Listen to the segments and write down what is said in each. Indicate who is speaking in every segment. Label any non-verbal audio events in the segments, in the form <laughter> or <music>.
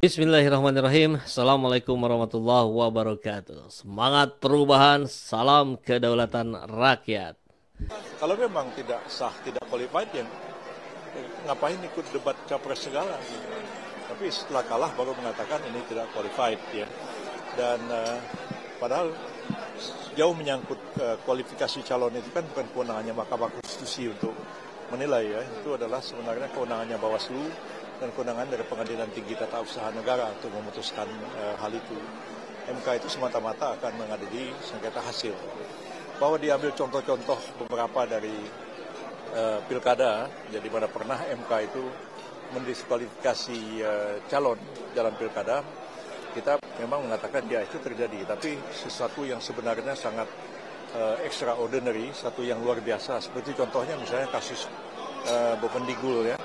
Speaker 1: Bismillahirrahmanirrahim. Assalamualaikum warahmatullahi wabarakatuh. Semangat perubahan, salam kedaulatan rakyat.
Speaker 2: Kalau memang tidak sah, tidak qualified, ya ngapain ikut debat capres segala? Tapi setelah kalah baru mengatakan ini tidak qualified, ya. Dan uh, padahal jauh menyangkut uh, kualifikasi calon itu kan bukan kewenangannya Mahkamah Konstitusi untuk menilai ya. Itu adalah sebenarnya kewenangannya Bawaslu dan kewenangan dari Pengadilan Tinggi Tata Usaha Negara untuk memutuskan e, hal itu. MK itu semata-mata akan mengadili sengketa hasil. Bahwa diambil contoh-contoh beberapa dari e, pilkada, jadi mana pernah MK itu mendiskualifikasi e, calon dalam pilkada, kita memang mengatakan dia ya, itu terjadi, tapi sesuatu yang sebenarnya sangat e, extraordinary, satu yang luar biasa. Seperti contohnya misalnya kasus e, Bopendigul ya,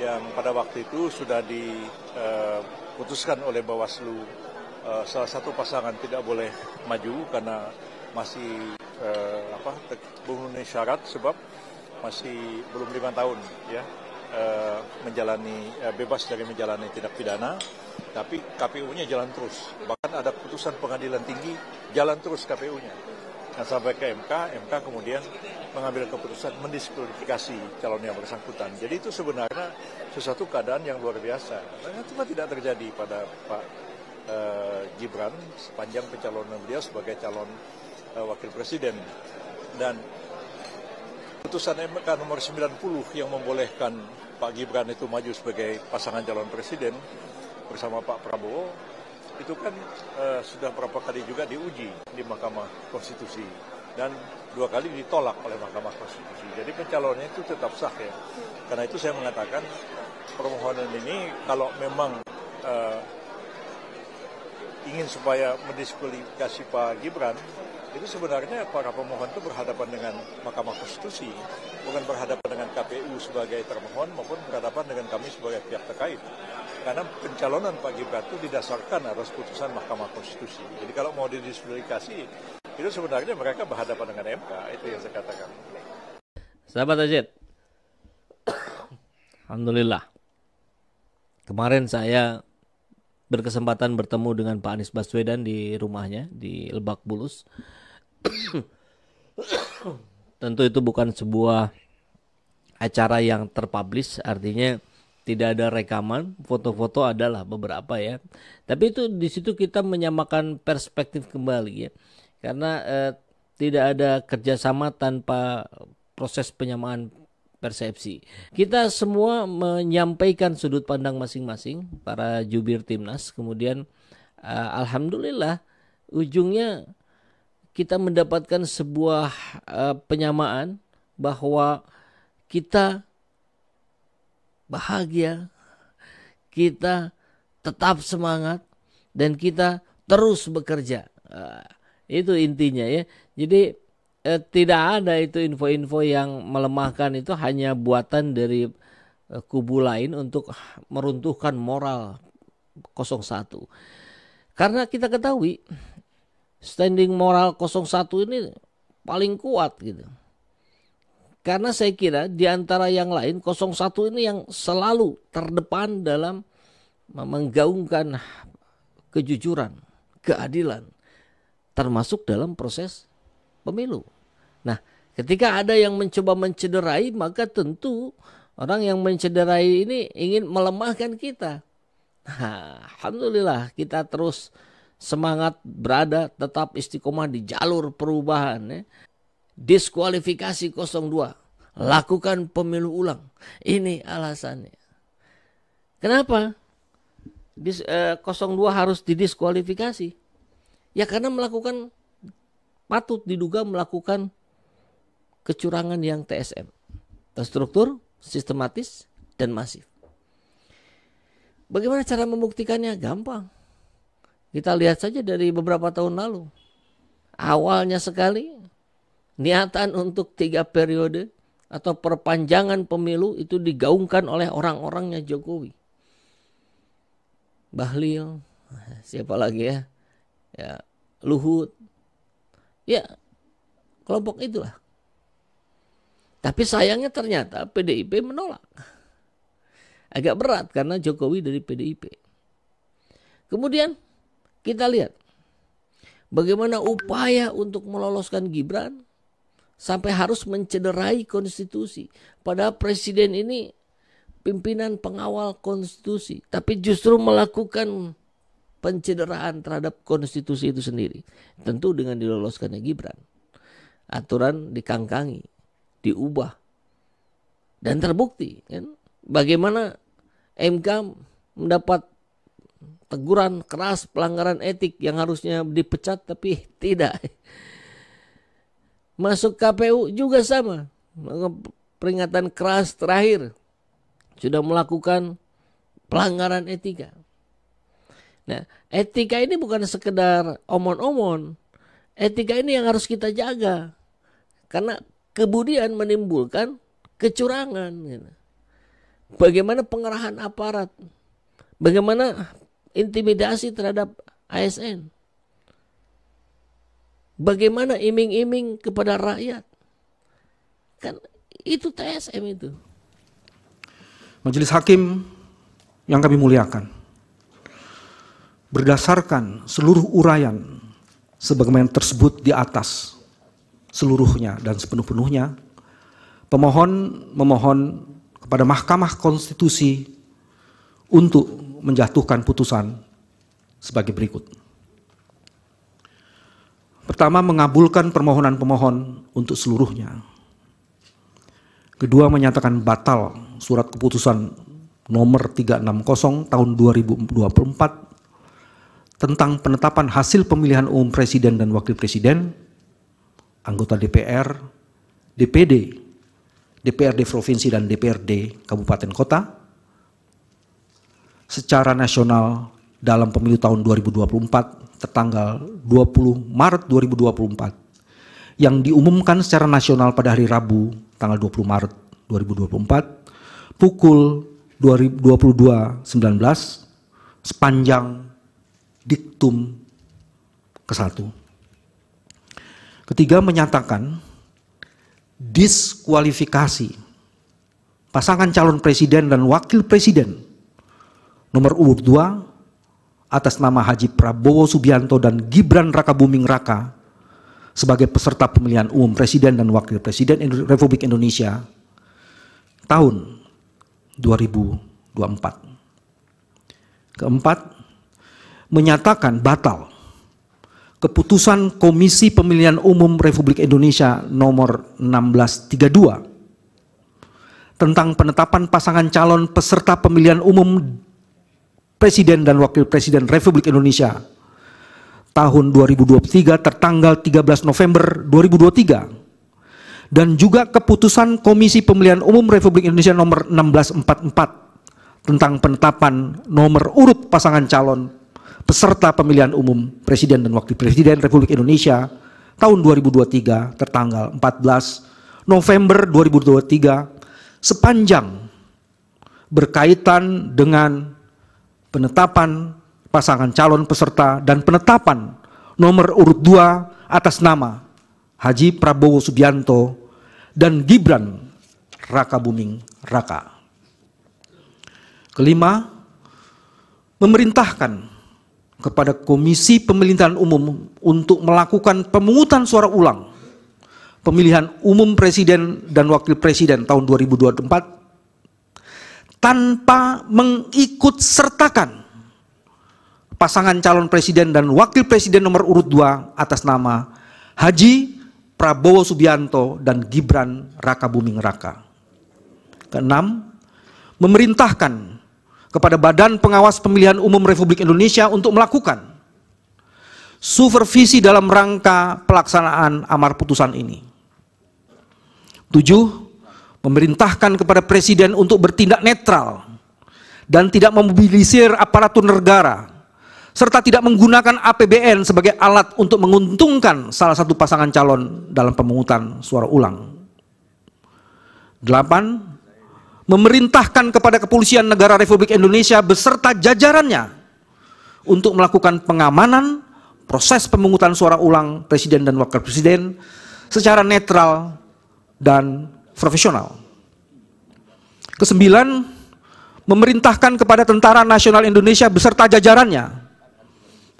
Speaker 2: yang pada waktu itu sudah diputuskan eh, oleh Bawaslu eh, salah satu pasangan tidak boleh maju karena masih eh, apa memenuhi syarat sebab masih belum lima tahun ya menjalani bebas dari menjalani tindak pidana tapi KPU-nya jalan terus bahkan ada putusan pengadilan tinggi jalan terus KPU-nya Nah, sampai ke MK, MK kemudian mengambil keputusan mendiskualifikasi calon yang bersangkutan. Jadi itu sebenarnya sesuatu keadaan yang luar biasa. Karena itu tidak terjadi pada Pak eh, Gibran sepanjang pencalonan beliau sebagai calon eh, wakil presiden. Dan putusan MK nomor 90 yang membolehkan Pak Gibran itu maju sebagai pasangan calon presiden bersama Pak Prabowo itu kan uh, sudah berapa kali juga diuji di Mahkamah Konstitusi dan dua kali ditolak oleh Mahkamah Konstitusi. Jadi pencalonnya itu tetap sah ya. Karena itu saya mengatakan permohonan ini kalau memang uh, ingin supaya mendiskualifikasi Pak Gibran jadi sebenarnya para pemohon itu berhadapan dengan Mahkamah Konstitusi, bukan berhadapan dengan KPU sebagai termohon maupun berhadapan dengan kami sebagai pihak terkait. Karena pencalonan Pak Gibran itu didasarkan atas putusan Mahkamah Konstitusi. Jadi kalau mau didiskualifikasi, itu sebenarnya mereka berhadapan dengan MK, itu yang saya katakan.
Speaker 1: Sahabat Ajit, Alhamdulillah. Kemarin saya berkesempatan bertemu dengan Pak Anies Baswedan di rumahnya di Lebak Bulus tentu itu bukan sebuah acara yang terpublish artinya tidak ada rekaman foto-foto adalah beberapa ya tapi itu di situ kita menyamakan perspektif kembali ya karena eh, tidak ada kerjasama tanpa proses penyamaan persepsi kita semua menyampaikan sudut pandang masing-masing para jubir timnas kemudian eh, alhamdulillah ujungnya kita mendapatkan sebuah eh, penyamaan bahwa kita bahagia, kita tetap semangat, dan kita terus bekerja. Eh, itu intinya ya. Jadi eh, tidak ada itu info-info yang melemahkan itu hanya buatan dari kubu lain untuk meruntuhkan moral 01. Karena kita ketahui standing moral 01 ini paling kuat gitu. Karena saya kira di antara yang lain 01 ini yang selalu terdepan dalam menggaungkan kejujuran, keadilan termasuk dalam proses pemilu. Nah, ketika ada yang mencoba mencederai maka tentu orang yang mencederai ini ingin melemahkan kita. Nah, alhamdulillah kita terus semangat berada tetap istiqomah di jalur perubahan. Ya. Diskualifikasi 02, lakukan pemilu ulang. Ini alasannya. Kenapa Dis, eh, 02 harus didiskualifikasi? Ya karena melakukan patut diduga melakukan kecurangan yang TSM. Terstruktur, sistematis, dan masif. Bagaimana cara membuktikannya? Gampang kita lihat saja dari beberapa tahun lalu. Awalnya sekali niatan untuk tiga periode atau perpanjangan pemilu itu digaungkan oleh orang-orangnya Jokowi. Bahlil, siapa lagi ya? Ya, Luhut. Ya, kelompok itulah. Tapi sayangnya ternyata PDIP menolak. Agak berat karena Jokowi dari PDIP. Kemudian kita lihat bagaimana upaya untuk meloloskan Gibran sampai harus mencederai konstitusi. Padahal presiden ini pimpinan pengawal konstitusi, tapi justru melakukan pencederaan terhadap konstitusi itu sendiri. Tentu dengan diloloskannya Gibran. Aturan dikangkangi, diubah. Dan terbukti kan bagaimana MK mendapat teguran keras pelanggaran etik yang harusnya dipecat tapi <laughs> tidak. Masuk KPU juga sama. Peringatan keras terakhir sudah melakukan pelanggaran etika. Nah, etika ini bukan sekedar omon-omon. Etika ini yang harus kita jaga. Karena kebudian menimbulkan kecurangan. Gitu. Bagaimana pengerahan aparat? Bagaimana intimidasi terhadap ASN. Bagaimana iming-iming kepada rakyat? Kan itu TSM itu.
Speaker 3: Majelis Hakim yang kami muliakan. Berdasarkan seluruh uraian sebagaimana tersebut di atas seluruhnya dan sepenuh-penuhnya, pemohon memohon kepada Mahkamah Konstitusi untuk menjatuhkan putusan sebagai berikut. Pertama, mengabulkan permohonan pemohon untuk seluruhnya. Kedua, menyatakan batal surat keputusan nomor 360 tahun 2024 tentang penetapan hasil pemilihan umum presiden dan wakil presiden, anggota DPR, DPD, DPRD provinsi dan DPRD kabupaten kota secara nasional dalam pemilu tahun 2024 tertanggal 20 Maret 2024 yang diumumkan secara nasional pada hari Rabu tanggal 20 Maret 2024 pukul 22.19 sepanjang diktum ke-1. Ketiga menyatakan diskualifikasi pasangan calon presiden dan wakil presiden nomor urut 2 atas nama Haji Prabowo Subianto dan Gibran Raka Buming Raka sebagai peserta pemilihan umum Presiden dan Wakil Presiden Republik Indonesia tahun 2024. Keempat, menyatakan batal keputusan Komisi Pemilihan Umum Republik Indonesia nomor 1632 tentang penetapan pasangan calon peserta pemilihan umum Presiden dan Wakil Presiden Republik Indonesia tahun 2023 tertanggal 13 November 2023 dan juga keputusan Komisi Pemilihan Umum Republik Indonesia nomor 1644 tentang penetapan nomor urut pasangan calon peserta pemilihan umum Presiden dan Wakil Presiden Republik Indonesia tahun 2023 tertanggal 14 November 2023 sepanjang berkaitan dengan penetapan pasangan calon peserta dan penetapan nomor urut 2 atas nama Haji Prabowo Subianto dan Gibran Raka Buming Raka. Kelima, memerintahkan kepada Komisi Pemilihan Umum untuk melakukan pemungutan suara ulang pemilihan umum presiden dan wakil presiden tahun 2024 tanpa mengikut sertakan pasangan calon presiden dan wakil presiden nomor urut 2 atas nama Haji Prabowo Subianto dan Gibran Raka Buming Raka. Keenam, memerintahkan kepada Badan Pengawas Pemilihan Umum Republik Indonesia untuk melakukan supervisi dalam rangka pelaksanaan amar putusan ini. Tujuh, memerintahkan kepada presiden untuk bertindak netral dan tidak memobilisir aparatur negara serta tidak menggunakan APBN sebagai alat untuk menguntungkan salah satu pasangan calon dalam pemungutan suara ulang. Delapan, memerintahkan kepada kepolisian negara Republik Indonesia beserta jajarannya untuk melakukan pengamanan proses pemungutan suara ulang presiden dan wakil presiden secara netral dan profesional. Kesembilan, memerintahkan kepada Tentara Nasional Indonesia beserta jajarannya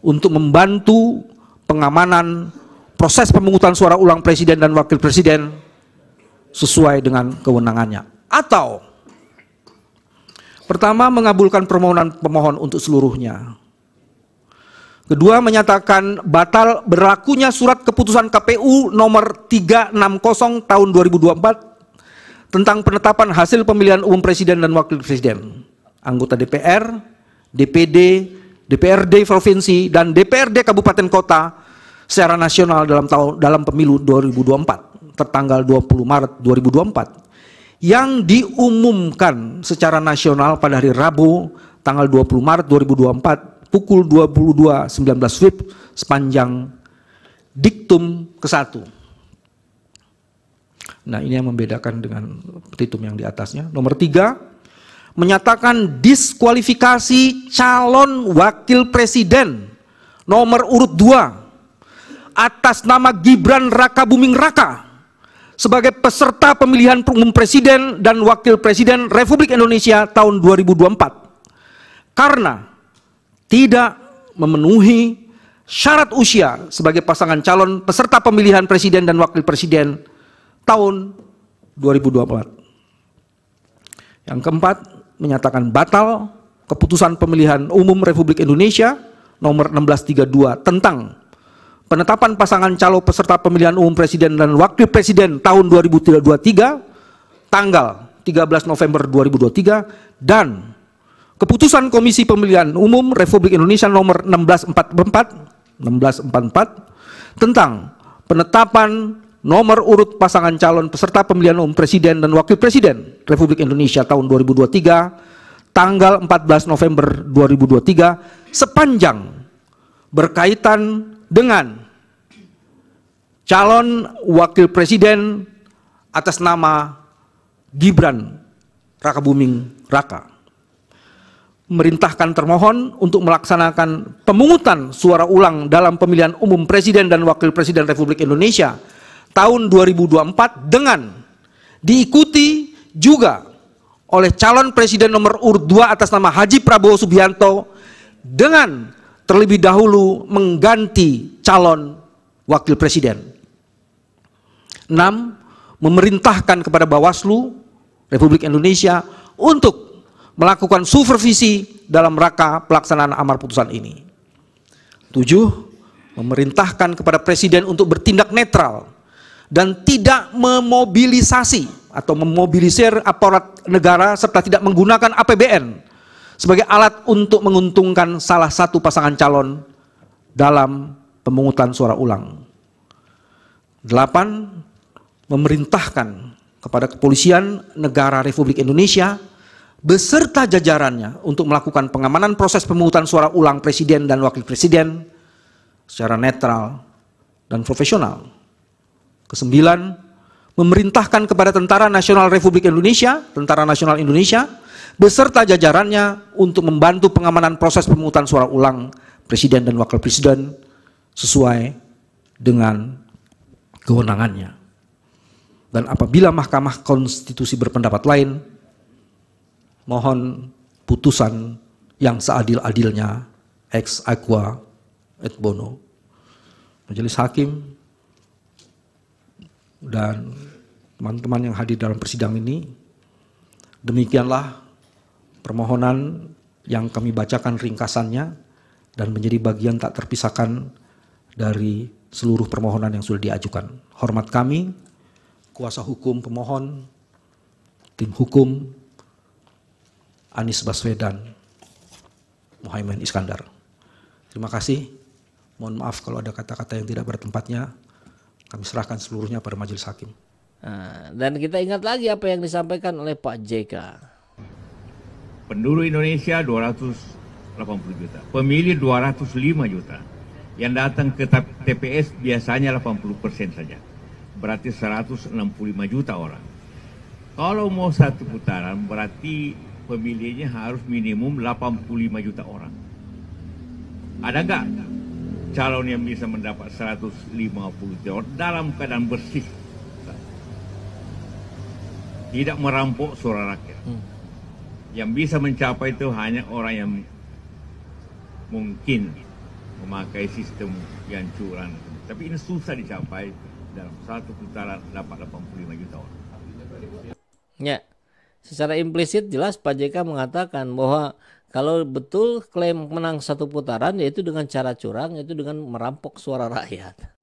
Speaker 3: untuk membantu pengamanan proses pemungutan suara ulang presiden dan wakil presiden sesuai dengan kewenangannya. Atau pertama mengabulkan permohonan pemohon untuk seluruhnya. Kedua menyatakan batal berlakunya surat keputusan KPU nomor 360 tahun 2024 tentang penetapan hasil pemilihan umum presiden dan wakil presiden, anggota DPR, DPD, DPRD provinsi dan DPRD kabupaten kota secara nasional dalam tahun dalam pemilu 2024 tertanggal 20 Maret 2024 yang diumumkan secara nasional pada hari Rabu tanggal 20 Maret 2024 pukul 22.19 WIB sepanjang diktum ke-1 Nah ini yang membedakan dengan petitum yang di atasnya. Nomor tiga, menyatakan diskualifikasi calon wakil presiden nomor urut dua atas nama Gibran Raka Buming Raka sebagai peserta pemilihan umum presiden dan wakil presiden Republik Indonesia tahun 2024 karena tidak memenuhi syarat usia sebagai pasangan calon peserta pemilihan presiden dan wakil presiden tahun 2024. Yang keempat, menyatakan batal keputusan pemilihan umum Republik Indonesia nomor 1632 tentang penetapan pasangan calon peserta pemilihan umum presiden dan wakil presiden tahun 2023 tanggal 13 November 2023 dan keputusan Komisi Pemilihan Umum Republik Indonesia nomor 1644 1644 tentang penetapan nomor urut pasangan calon peserta pemilihan umum presiden dan wakil presiden Republik Indonesia tahun 2023 tanggal 14 November 2023 sepanjang berkaitan dengan calon wakil presiden atas nama Gibran Raka Buming Raka merintahkan termohon untuk melaksanakan pemungutan suara ulang dalam pemilihan umum presiden dan wakil presiden Republik Indonesia tahun 2024 dengan diikuti juga oleh calon presiden nomor urut 2 atas nama Haji Prabowo Subianto dengan terlebih dahulu mengganti calon wakil presiden. 6. Memerintahkan kepada Bawaslu Republik Indonesia untuk melakukan supervisi dalam rangka pelaksanaan amar putusan ini. 7. Memerintahkan kepada presiden untuk bertindak netral dan tidak memobilisasi atau memobilisir aparat negara serta tidak menggunakan APBN sebagai alat untuk menguntungkan salah satu pasangan calon dalam pemungutan suara ulang. Delapan, memerintahkan kepada kepolisian negara Republik Indonesia beserta jajarannya untuk melakukan pengamanan proses pemungutan suara ulang presiden dan wakil presiden secara netral dan profesional. Kesembilan, memerintahkan kepada Tentara Nasional Republik Indonesia, Tentara Nasional Indonesia, beserta jajarannya untuk membantu pengamanan proses pemungutan suara ulang Presiden dan Wakil Presiden sesuai dengan kewenangannya. Dan apabila Mahkamah Konstitusi berpendapat lain, mohon putusan yang seadil-adilnya ex aqua et bono. Majelis Hakim dan teman-teman yang hadir dalam persidangan ini. Demikianlah permohonan yang kami bacakan ringkasannya dan menjadi bagian tak terpisahkan dari seluruh permohonan yang sudah diajukan. Hormat kami, kuasa hukum pemohon, tim hukum Anies Baswedan, Muhammad Iskandar. Terima kasih. Mohon maaf kalau ada kata-kata yang tidak bertempatnya. Kami serahkan seluruhnya pada majelis hakim.
Speaker 1: Nah, dan kita ingat lagi apa yang disampaikan oleh Pak JK.
Speaker 2: Penduduk Indonesia 280 juta, pemilih 205 juta. Yang datang ke TPS biasanya 80 persen saja. Berarti 165 juta orang. Kalau mau satu putaran berarti pemilihnya harus minimum 85 juta orang. Ada nggak calon yang bisa mendapat 150 tahun dalam keadaan bersih tidak merampok suara rakyat hmm. yang bisa mencapai itu hanya orang yang mungkin memakai sistem yang curang tapi ini susah dicapai dalam satu putaran dapat 85 juta orang
Speaker 1: ya secara implisit jelas Pak JK mengatakan bahwa kalau betul klaim menang satu putaran yaitu dengan cara curang, yaitu dengan merampok suara rakyat.